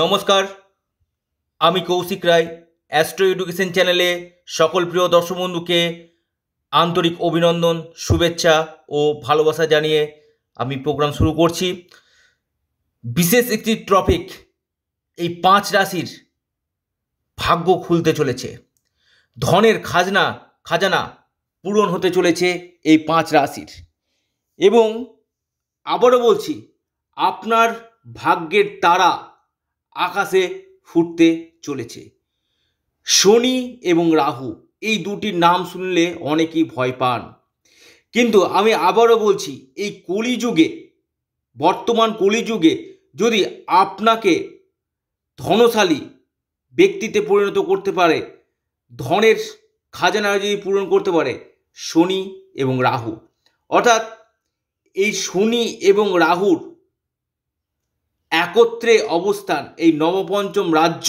নমস্কার আমি কৌশিক রায় astro education চ্যানেলে সকল প্রিয় দর্শক বন্ধুকে আন্তরিক অভিনন্দন শুভেচ্ছা ও ভালোবাসা জানিয়ে আমি প্রোগ্রাম শুরু করছি বিশেষ একটি টপিক এই পাঁচ রাশির ভাগ্য খুলতে চলেছে ধনের খাজনা খাজানা পূরণ হতে চলেছে এই পাঁচ রাশির এবং আবারও বলছি আপনার ভাগ্যের তারা আকাশে ফুটতে চলেছে শনি এবং রাহু এই দুটির নাম শুনলে অনেকেই ভয় পান কিন্তু আমি আবারও বলছি এই কলিযুগে বর্তমান কলিযুগে যদি আপনাকে ধনশালী ব্যক্তিতে পরিণত করতে পারে ধনের খাজানা যদি পূরণ করতে পারে শনি এবং রাহু অর্থাৎ এই শনি এবং রাহুর একত্রে অবস্থান এই নবপঞ্চম রাজ্য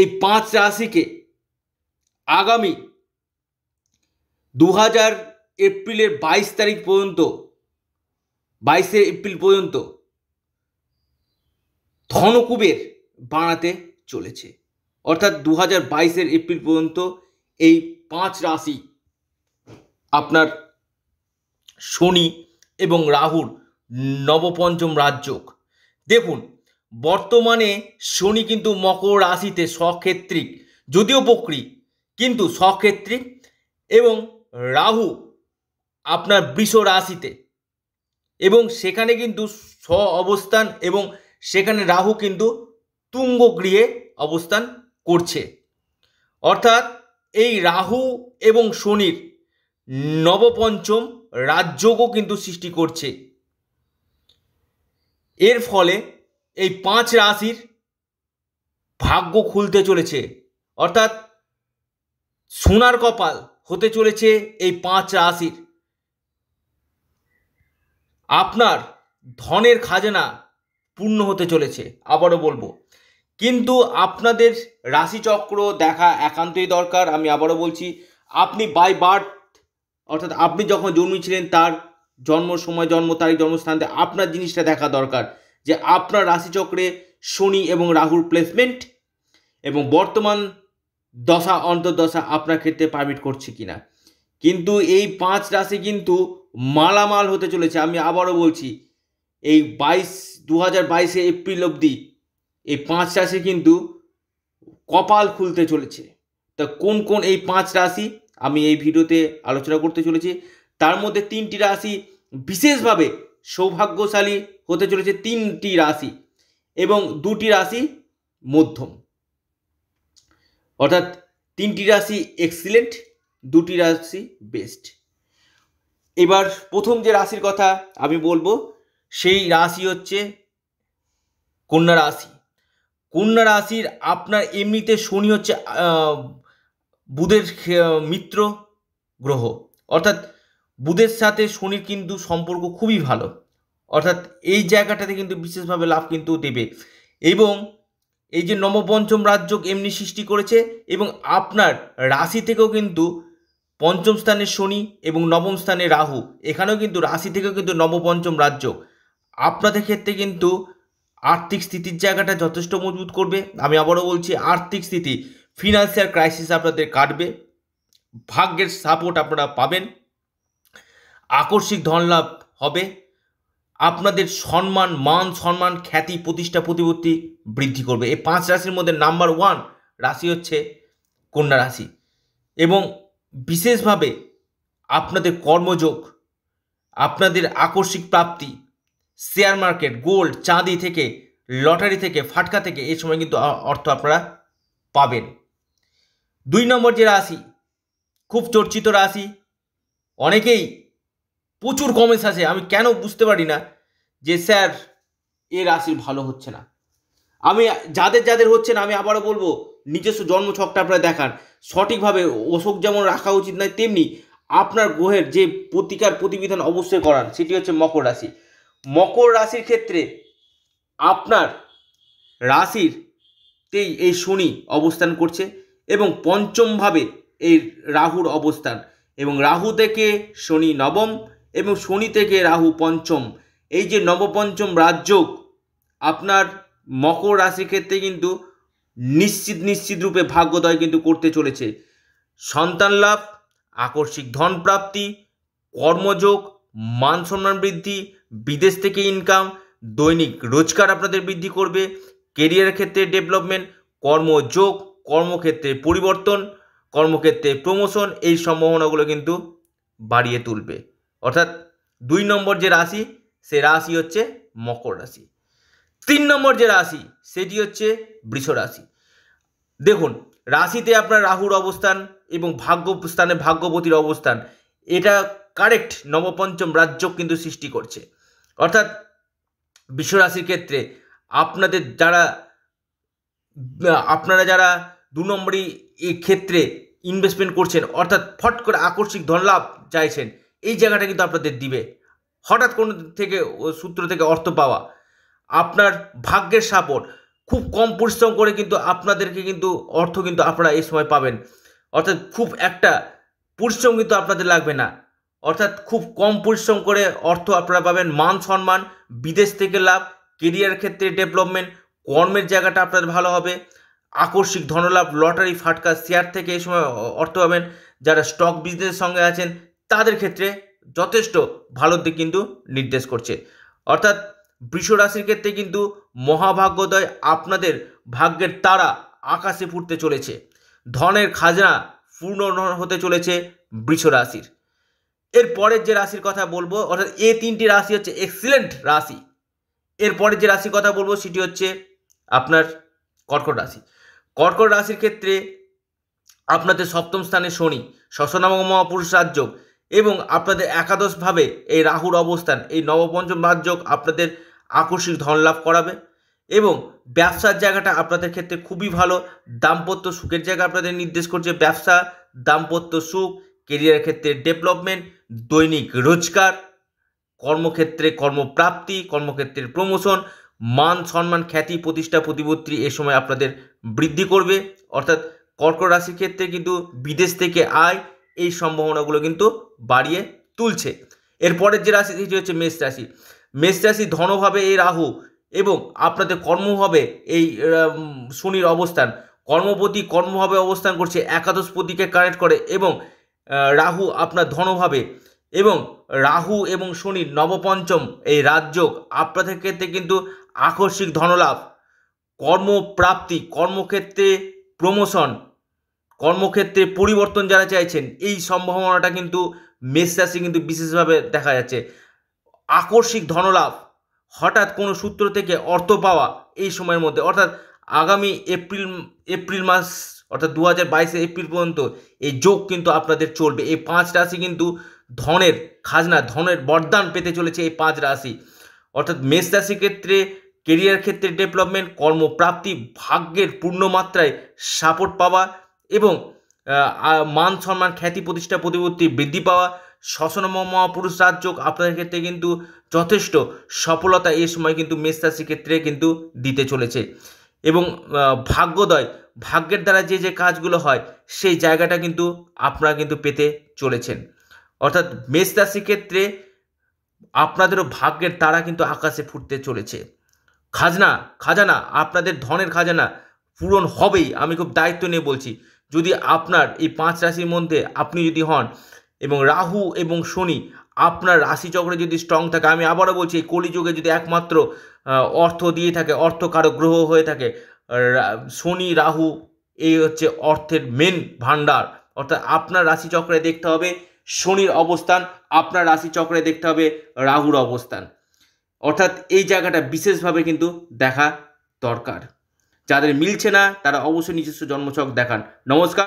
এই পাঁচ রাশিকে আগামী দু হাজার এপ্রিলের বাইশ তারিখ পর্যন্ত বাইশে এপ্রিল পর্যন্ত ধনকুবের বানাতে চলেছে অর্থাৎ দু হাজার বাইশের এপ্রিল পর্যন্ত এই পাঁচ রাশি আপনার শনি এবং রাহুর নবপঞ্চম রাজযোগ দেখুন বর্তমানে শনি কিন্তু মকর রাশিতে সক্ষেত্রিক যদিও বক্রি কিন্তু সক্ষেত্রিক এবং রাহু আপনার বৃষ রাশিতে এবং সেখানে কিন্তু স্ব অবস্থান এবং সেখানে রাহু কিন্তু তুঙ্গ গৃহে অবস্থান করছে অর্থাৎ এই রাহু এবং শনির নবপঞ্চম রাজযোগও কিন্তু সৃষ্টি করছে এর ফলে এই পাঁচ রাশির ভাগ্য খুলতে চলেছে অর্থাৎ সোনার কপাল হতে চলেছে এই পাঁচ রাশির আপনার ধনের খাজানা পূর্ণ হতে চলেছে আবারও বলবো কিন্তু আপনাদের রাশিচক্র দেখা একান্তই দরকার আমি আবারও বলছি আপনি বাই বার্থ অর্থাৎ আপনি যখন জন্মেছিলেন তার জন্ম সময় জন্ম তারিখ জন্মস্থান আপনার জিনিসটা দেখা দরকার যে আপনার রাশিচক্রে শনি এবং রাহুর প্লেসমেন্ট এবং বর্তমান দশা অন্তর্দশা আপনার ক্ষেত্রে পারমিট করছে কি না কিন্তু এই পাঁচ রাশি কিন্তু মালামাল হতে চলেছে আমি আবারও বলছি এই বাইশ দু হাজার বাইশে এপ্রিল অবধি এই পাঁচ রাশি কিন্তু কপাল খুলতে চলেছে তা কোন কোন এই পাঁচ রাশি আমি এই ভিডিওতে আলোচনা করতে চলেছি তার মধ্যে তিনটি রাশি বিশেষভাবে সৌভাগ্যশালী হতে চলেছে তিনটি রাশি এবং দুটি রাশি মধ্যম অর্থাৎ তিনটি রাশি এক্সিলেন্ট দুটি রাশি বেস্ট এবার প্রথম যে রাশির কথা আমি বলবো সেই রাশি হচ্ছে কন্যা রাশি কন্যা রাশির আপনার এমনিতে শনি হচ্ছে বুধের মিত্র গ্রহ অর্থাৎ বুধের সাথে শনির কিন্তু সম্পর্ক খুবই ভালো অর্থাৎ এই জায়গাটাতে কিন্তু বিশেষভাবে লাভ কিন্তু দেবে এবং এই যে নবপঞ্চম রাজযোগ এমনি সৃষ্টি করেছে এবং আপনার রাশি থেকেও কিন্তু পঞ্চম স্থানে শনি এবং নবম স্থানে রাহু এখানেও কিন্তু রাশি থেকেও কিন্তু নবপঞ্চম রাজযোগ আপনাদের ক্ষেত্রে কিন্তু আর্থিক স্থিতির জায়গাটা যথেষ্ট মজবুত করবে আমি আবারও বলছি আর্থিক স্থিতি ফিনান্সিয়াল ক্রাইসিস আপনাদের কাটবে ভাগ্যের সাপোর্ট আপনারা পাবেন আকস্মিক ধনলাভ হবে আপনাদের সম্মান মান সম্মান খ্যাতি প্রতিষ্ঠা প্রতিপত্তি বৃদ্ধি করবে এই পাঁচ রাশির মধ্যে নাম্বার ওয়ান রাশি হচ্ছে কন্যা রাশি এবং বিশেষভাবে আপনাদের কর্মযোগ আপনাদের আকস্মিক প্রাপ্তি শেয়ার মার্কেট গোল্ড চাঁদি থেকে লটারি থেকে ফাটকা থেকে এই সময় কিন্তু অর্থ আপনারা পাবেন দুই নম্বর যে রাশি খুব চর্চিত রাশি অনেকেই প্রচুর কমেন্টস আছে আমি কেন বুঝতে পারি না যে স্যার এ রাশি ভালো হচ্ছে না আমি যাদের যাদের হচ্ছে না আমি আবারও বলবো নিজস্ব জন্মছকটা আপনারা দেখান সঠিকভাবে অশোক যেমন রাখা উচিত নয় তেমনি আপনার গ্রহের যে প্রতিকার প্রতিবিধান অবশ্যই করান সেটি হচ্ছে মকর রাশি মকর রাশির ক্ষেত্রে আপনার রাশির তেই এই শনি অবস্থান করছে এবং পঞ্চমভাবে এই রাহুর অবস্থান এবং রাহু থেকে শনি নবম এবং শনি থেকে রাহু পঞ্চম এই যে নবপঞ্চম রাজযোগ আপনার মকর রাশির ক্ষেত্রে কিন্তু নিশ্চিত নিশ্চিত রূপে ভাগ্যদয় কিন্তু করতে চলেছে সন্তান লাভ আকস্মিক ধন প্রাপ্তি কর্মযোগ মান সম্মান বৃদ্ধি বিদেশ থেকে ইনকাম দৈনিক রোজগার আপনাদের বৃদ্ধি করবে কেরিয়ার ক্ষেত্রে ডেভেলপমেন্ট কর্মযোগ কর্মক্ষেত্রে পরিবর্তন কর্মক্ষেত্রে প্রমোশন এই সম্ভাবনাগুলো কিন্তু বাড়িয়ে তুলবে অর্থাৎ দুই নম্বর যে রাশি সে রাশি হচ্ছে মকর রাশি তিন নম্বর যে রাশি সেটি হচ্ছে বৃষ রাশি দেখুন রাশিতে আপনার রাহুর অবস্থান এবং ভাগ্য স্থানে ভাগ্যবতীর অবস্থান এটা কারেক্ট নবপঞ্চম রাজ্য কিন্তু সৃষ্টি করছে অর্থাৎ বিশ্বরাশির ক্ষেত্রে আপনাদের যারা আপনারা যারা দু নম্বরই ক্ষেত্রে ইনভেস্টমেন্ট করছেন অর্থাৎ ফট করে আকস্মিক ধনলাভ চাইছেন এই জায়গাটা কিন্তু আপনাদের দিবে হঠাৎ কোনো থেকে সূত্র থেকে অর্থ পাওয়া আপনার ভাগ্যের সাপোর্ট খুব কম পরিশ্রম করে কিন্তু আপনাদেরকে কিন্তু অর্থ কিন্তু আপনারা এই সময় পাবেন অর্থাৎ খুব একটা পরিশ্রম কিন্তু আপনাদের লাগবে না অর্থাৎ খুব কম পরিশ্রম করে অর্থ আপনারা পাবেন মান সম্মান বিদেশ থেকে লাভ কেরিয়ার ক্ষেত্রে ডেভেলপমেন্ট কর্মের জায়গাটা আপনাদের ভালো হবে আকস্মিক ধনলাভ লটারি ফাটকা শেয়ার থেকে এই সময় অর্থ পাবেন যারা স্টক বিজনেসের সঙ্গে আছেন তাদের ক্ষেত্রে যথেষ্ট ভালোর দিক কিন্তু নির্দেশ করছে অর্থাৎ বৃষ রাশির ক্ষেত্রে কিন্তু মহাভাগ্যদয় আপনাদের ভাগ্যের তারা আকাশে ফুটতে চলেছে ধনের খাজনা পূর্ণ হতে চলেছে বৃষ রাশির এর পরের যে রাশির কথা বলবো অর্থাৎ এ তিনটি রাশি হচ্ছে এক্সিলেন্ট রাশি এর পরের যে রাশির কথা বলবো সেটি হচ্ছে আপনার কর্কট রাশি কর্কট রাশির ক্ষেত্রে আপনাদের সপ্তম স্থানে শনি শশনাম মহাপুরুষ রাজযোগ এবং আপনাদের একাদশভাবে এই রাহুর অবস্থান এই নবপঞ্চম রাজযোগ আপনাদের আকস্মিক ধন লাভ করাবে এবং ব্যবসার জায়গাটা আপনাদের ক্ষেত্রে খুবই ভালো দাম্পত্য সুখের জায়গা আপনাদের নির্দেশ করছে ব্যবসা দাম্পত্য সুখ কেরিয়ার ক্ষেত্রে ডেভেলপমেন্ট দৈনিক রোজগার কর্মক্ষেত্রে কর্মপ্রাপ্তি কর্মক্ষেত্রের প্রমোশন মান সম্মান খ্যাতি প্রতিষ্ঠা প্রতিপত্তি এ সময় আপনাদের বৃদ্ধি করবে অর্থাৎ কর্কট রাশির ক্ষেত্রে কিন্তু বিদেশ থেকে আয় এই সম্ভাবনাগুলো কিন্তু বাড়িয়ে তুলছে এরপরের যে রাশি সেটি হচ্ছে মেষ রাশি মেষ রাশি ধনভাবে এই রাহু এবং আপনাদের কর্ম হবে এই শনির অবস্থান কর্মপতি কর্মভাবে অবস্থান করছে একাদশ পতিকে কানেক্ট করে এবং রাহু আপনার ধনভাবে এবং রাহু এবং শনির নবপঞ্চম এই রাজযোগ আপনাদের ক্ষেত্রে কিন্তু আকস্মিক ধনলাভ কর্মপ্রাপ্তি কর্মক্ষেত্রে প্রমোশন কর্মক্ষেত্রে পরিবর্তন যারা চাইছেন এই সম্ভাবনাটা কিন্তু মেষ রাশি কিন্তু বিশেষভাবে দেখা যাচ্ছে আকস্মিক ধনলাভ হঠাৎ কোনো সূত্র থেকে অর্থ পাওয়া এই সময়ের মধ্যে অর্থাৎ আগামী এপ্রিল এপ্রিল মাস অর্থাৎ দু হাজার বাইশে এপ্রিল পর্যন্ত এই যোগ কিন্তু আপনাদের চলবে এই পাঁচ রাশি কিন্তু ধনের খাজনা ধনের বরদান পেতে চলেছে এই পাঁচ রাশি অর্থাৎ মেষ রাশির ক্ষেত্রে কেরিয়ার ক্ষেত্রে ডেভেলপমেন্ট কর্মপ্রাপ্তি ভাগ্যের পূর্ণ মাত্রায় সাপোর্ট পাওয়া এবং মান সম্মান খ্যাতি প্রতিষ্ঠা প্রতিপত্তি বৃদ্ধি পাওয়া শাসন মহাপুরুষ রাজযোগ আপনাদের ক্ষেত্রে কিন্তু যথেষ্ট সফলতা এ সময় কিন্তু মেষ রাশির ক্ষেত্রে কিন্তু দিতে চলেছে এবং ভাগ্যোদয় ভাগ্যের দ্বারা যে যে কাজগুলো হয় সেই জায়গাটা কিন্তু আপনারা কিন্তু পেতে চলেছেন অর্থাৎ মেষ রাশির ক্ষেত্রে আপনাদেরও ভাগ্যের তারা কিন্তু আকাশে ফুটতে চলেছে খাজনা খাজানা আপনাদের ধনের খাজানা পূরণ হবেই আমি খুব দায়িত্ব নিয়ে বলছি যদি আপনার এই পাঁচ রাশির মধ্যে আপনি যদি হন এবং রাহু এবং শনি আপনার রাশিচক্রে যদি স্ট্রং থাকে আমি আবারও বলছি এই কলিযুগে যদি একমাত্র অর্থ দিয়ে থাকে অর্থকারক গ্রহ হয়ে থাকে শনি রাহু এই হচ্ছে অর্থের মেন ভাণ্ডার অর্থাৎ আপনার রাশিচক্রে দেখতে হবে শনির অবস্থান আপনার রাশিচক্রে দেখতে হবে রাহুর অবস্থান অর্থাৎ এই জায়গাটা বিশেষভাবে কিন্তু দেখা দরকার যাদের মিলছে না তারা অবশ্যই নিজস্ব জন্মছক দেখান নমস্কার